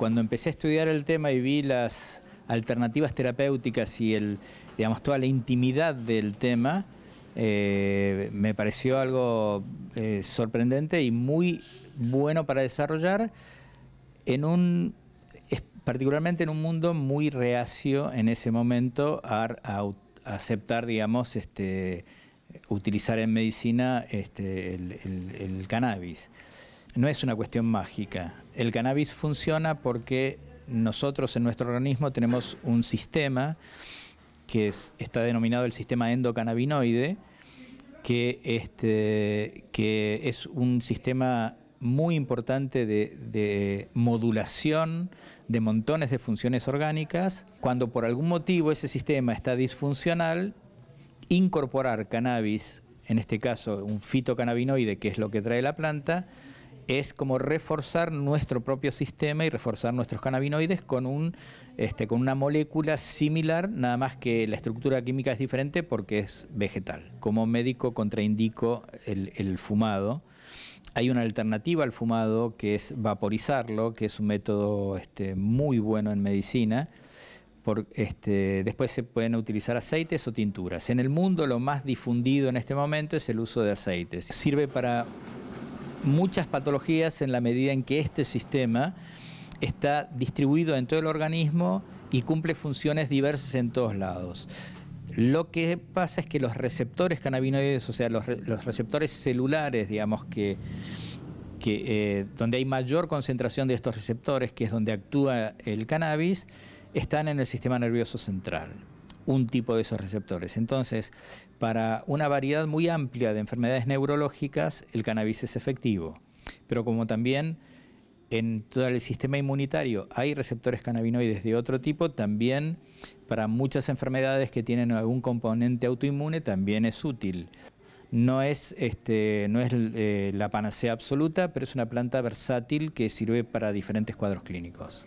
Cuando empecé a estudiar el tema y vi las alternativas terapéuticas y el, digamos, toda la intimidad del tema, eh, me pareció algo eh, sorprendente y muy bueno para desarrollar en un particularmente en un mundo muy reacio en ese momento a, aceptar, digamos, este, utilizar en medicina este, el cannabis no es una cuestión mágica. El cannabis funciona porque nosotros en nuestro organismo tenemos un sistema que está denominado el sistema endocannabinoide, este, que, es un sistema muy importante de, de, modulación de montones de funciones orgánicas. Cuando por algún motivo ese sistema está disfuncional, incorporar cannabis, en este caso un fitocannabinoide, que es lo que trae la planta, es como reforzar nuestro propio sistema y reforzar nuestros cannabinoides con, un, este, con una molécula similar, nada más que la estructura química es diferente porque es vegetal. Como médico contraindico el, fumado. Hay una alternativa al fumado que es vaporizarlo, que es un método este, muy bueno en medicina. Este, después se pueden utilizar aceites o tinturas. En el mundo lo más difundido en este momento es el uso de aceites. Sirve para muchas patologías en la medida en que este sistema está distribuido en todo el organismo y cumple funciones diversas en todos lados. Lo que pasa es que los receptores cannabinoides, o sea, los, receptores celulares, digamos que, eh, donde hay mayor concentración de estos receptores, que es donde actúa el cannabis, están en el sistema nervioso central un tipo de esos receptores. Entonces, para una variedad muy amplia de enfermedades neurológicas, el cannabis es efectivo. Pero como también en todo el sistema inmunitario hay receptores cannabinoides de otro tipo, también para muchas enfermedades que tienen algún componente autoinmune también es útil. No es, este, no es eh, la panacea absoluta, pero es una planta versátil que sirve para diferentes cuadros clínicos.